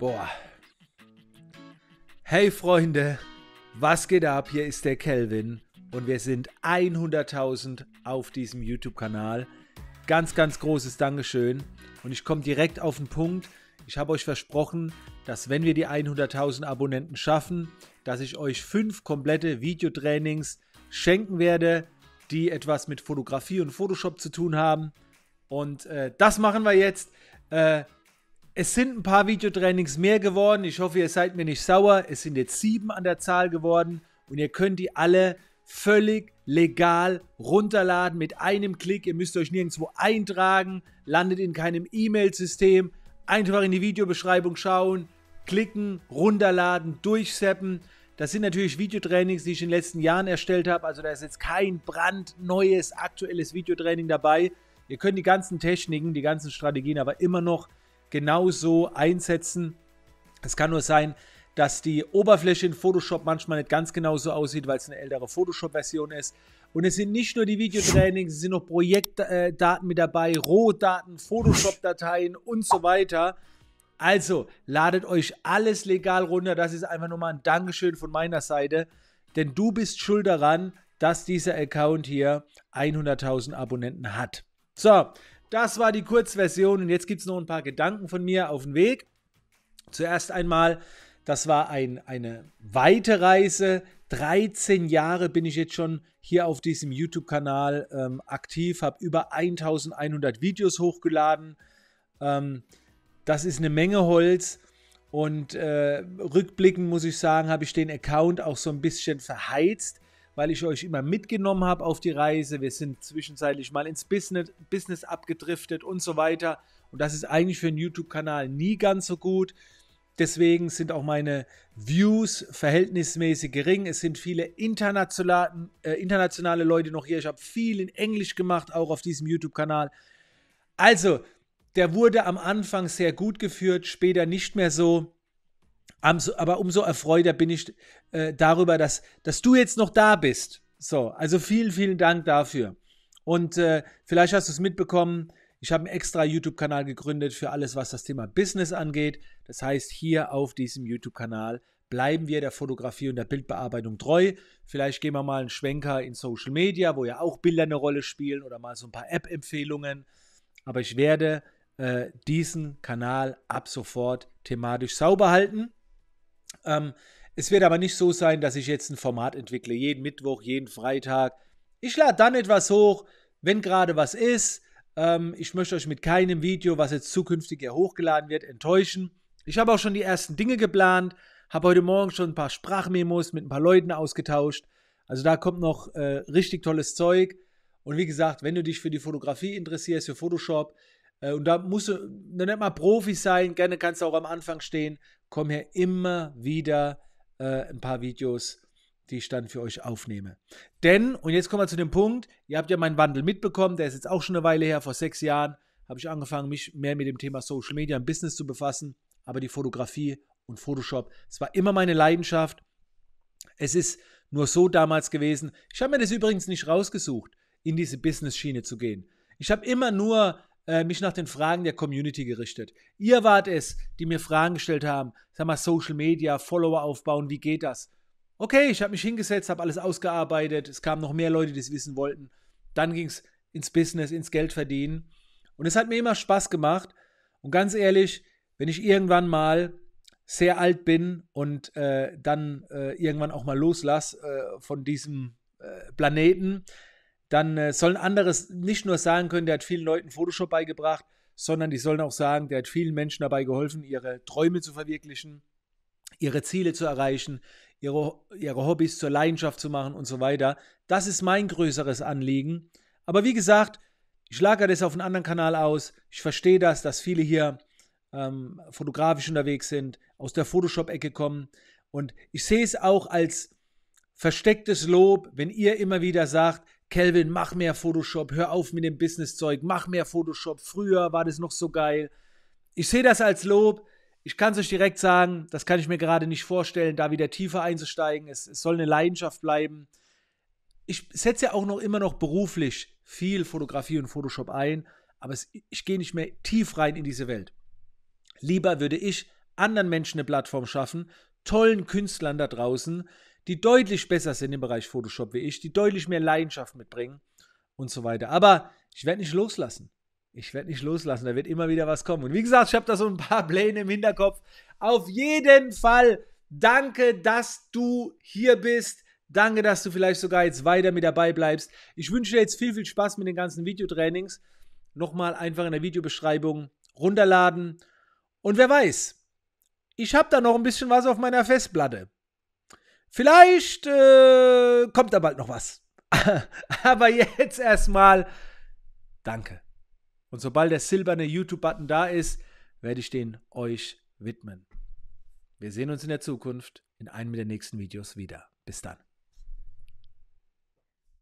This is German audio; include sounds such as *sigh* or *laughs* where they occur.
Boah. Hey Freunde, was geht ab? Hier ist der Kelvin und wir sind 100.000 auf diesem YouTube-Kanal. Ganz, ganz großes Dankeschön und ich komme direkt auf den Punkt. Ich habe euch versprochen, dass wenn wir die 100.000 Abonnenten schaffen, dass ich euch fünf komplette Videotrainings schenken werde, die etwas mit Fotografie und Photoshop zu tun haben. Und äh, das machen wir jetzt. Äh, es sind ein paar Videotrainings mehr geworden. Ich hoffe, ihr seid mir nicht sauer. Es sind jetzt sieben an der Zahl geworden und ihr könnt die alle völlig legal runterladen mit einem Klick. Ihr müsst euch nirgendwo eintragen, landet in keinem E-Mail-System. Einfach in die Videobeschreibung schauen, klicken, runterladen, durchseppen. Das sind natürlich Videotrainings, die ich in den letzten Jahren erstellt habe. Also da ist jetzt kein brandneues, aktuelles Videotraining dabei. Ihr könnt die ganzen Techniken, die ganzen Strategien aber immer noch genauso einsetzen. Es kann nur sein, dass die Oberfläche in Photoshop manchmal nicht ganz genau so aussieht, weil es eine ältere Photoshop-Version ist. Und es sind nicht nur die Videotrainings, es sind noch Projektdaten mit dabei, Rohdaten, Photoshop-Dateien und so weiter. Also ladet euch alles legal runter. Das ist einfach nur mal ein Dankeschön von meiner Seite, denn du bist schuld daran, dass dieser Account hier 100.000 Abonnenten hat. So, das war die Kurzversion und jetzt gibt es noch ein paar Gedanken von mir auf den Weg. Zuerst einmal, das war ein, eine weite Reise. 13 Jahre bin ich jetzt schon hier auf diesem YouTube-Kanal ähm, aktiv, habe über 1100 Videos hochgeladen. Ähm, das ist eine Menge Holz. Und äh, rückblickend muss ich sagen, habe ich den Account auch so ein bisschen verheizt weil ich euch immer mitgenommen habe auf die Reise. Wir sind zwischenzeitlich mal ins Business, Business abgedriftet und so weiter. Und das ist eigentlich für einen YouTube-Kanal nie ganz so gut. Deswegen sind auch meine Views verhältnismäßig gering. Es sind viele internationale, äh, internationale Leute noch hier. Ich habe viel in Englisch gemacht, auch auf diesem YouTube-Kanal. Also, der wurde am Anfang sehr gut geführt, später nicht mehr so aber umso erfreuter bin ich äh, darüber, dass, dass du jetzt noch da bist. So, also vielen, vielen Dank dafür. Und äh, vielleicht hast du es mitbekommen, ich habe einen extra YouTube-Kanal gegründet für alles, was das Thema Business angeht. Das heißt, hier auf diesem YouTube-Kanal bleiben wir der Fotografie und der Bildbearbeitung treu. Vielleicht gehen wir mal einen Schwenker in Social Media, wo ja auch Bilder eine Rolle spielen oder mal so ein paar App-Empfehlungen. Aber ich werde äh, diesen Kanal ab sofort thematisch sauber halten. Ähm, es wird aber nicht so sein, dass ich jetzt ein Format entwickle, jeden Mittwoch, jeden Freitag. Ich lade dann etwas hoch, wenn gerade was ist. Ähm, ich möchte euch mit keinem Video, was jetzt zukünftig hier hochgeladen wird, enttäuschen. Ich habe auch schon die ersten Dinge geplant, habe heute Morgen schon ein paar Sprachmemos mit ein paar Leuten ausgetauscht. Also da kommt noch äh, richtig tolles Zeug. Und wie gesagt, wenn du dich für die Fotografie interessierst, für Photoshop, äh, und da musst du noch nicht mal Profi sein, gerne kannst du auch am Anfang stehen. Kommen hier immer wieder äh, ein paar Videos, die ich dann für euch aufnehme. Denn, und jetzt kommen wir zu dem Punkt, ihr habt ja meinen Wandel mitbekommen, der ist jetzt auch schon eine Weile her, vor sechs Jahren habe ich angefangen, mich mehr mit dem Thema Social Media und Business zu befassen. Aber die Fotografie und Photoshop, es war immer meine Leidenschaft. Es ist nur so damals gewesen. Ich habe mir das übrigens nicht rausgesucht, in diese Business-Schiene zu gehen. Ich habe immer nur äh, mich nach den Fragen der Community gerichtet. Ihr wart es, die mir Fragen gestellt haben. Sag mal, Social Media, Follower aufbauen, wie geht das? Okay, ich habe mich hingesetzt, habe alles ausgearbeitet. Es kamen noch mehr Leute, die es wissen wollten. Dann ging es ins Business, ins Geld verdienen. Und es hat mir immer Spaß gemacht. Und ganz ehrlich, wenn ich irgendwann mal sehr alt bin und äh, dann äh, irgendwann auch mal loslasse äh, von diesem äh, Planeten, dann äh, sollen andere nicht nur sagen können, der hat vielen Leuten Photoshop beigebracht, sondern die sollen auch sagen, der hat vielen Menschen dabei geholfen, ihre Träume zu verwirklichen, ihre Ziele zu erreichen, ihre, ihre Hobbys zur Leidenschaft zu machen und so weiter. Das ist mein größeres Anliegen. Aber wie gesagt, ich lagere das auf einen anderen Kanal aus. Ich verstehe das, dass viele hier ähm, fotografisch unterwegs sind, aus der Photoshop-Ecke kommen. Und ich sehe es auch als verstecktes Lob, wenn ihr immer wieder sagt, Kelvin, mach mehr Photoshop, hör auf mit dem Business-Zeug, mach mehr Photoshop, früher war das noch so geil. Ich sehe das als Lob. Ich kann es euch direkt sagen, das kann ich mir gerade nicht vorstellen, da wieder tiefer einzusteigen. Es, es soll eine Leidenschaft bleiben. Ich setze ja auch noch immer noch beruflich viel Fotografie und Photoshop ein, aber es, ich gehe nicht mehr tief rein in diese Welt. Lieber würde ich anderen Menschen eine Plattform schaffen, tollen Künstlern da draußen, die deutlich besser sind im Bereich Photoshop wie ich, die deutlich mehr Leidenschaft mitbringen und so weiter. Aber ich werde nicht loslassen. Ich werde nicht loslassen, da wird immer wieder was kommen. Und wie gesagt, ich habe da so ein paar *laughs* Pläne im Hinterkopf. Auf jeden Fall danke, dass du hier bist. Danke, dass du vielleicht sogar jetzt weiter mit dabei bleibst. Ich wünsche dir jetzt viel, viel Spaß mit den ganzen Videotrainings. Nochmal einfach in der Videobeschreibung runterladen. Und wer weiß, ich habe da noch ein bisschen was auf meiner Festplatte. Vielleicht äh, kommt da bald noch was. *laughs* Aber jetzt erstmal danke. Und sobald der silberne YouTube-Button da ist, werde ich den euch widmen. Wir sehen uns in der Zukunft in einem der nächsten Videos wieder. Bis dann.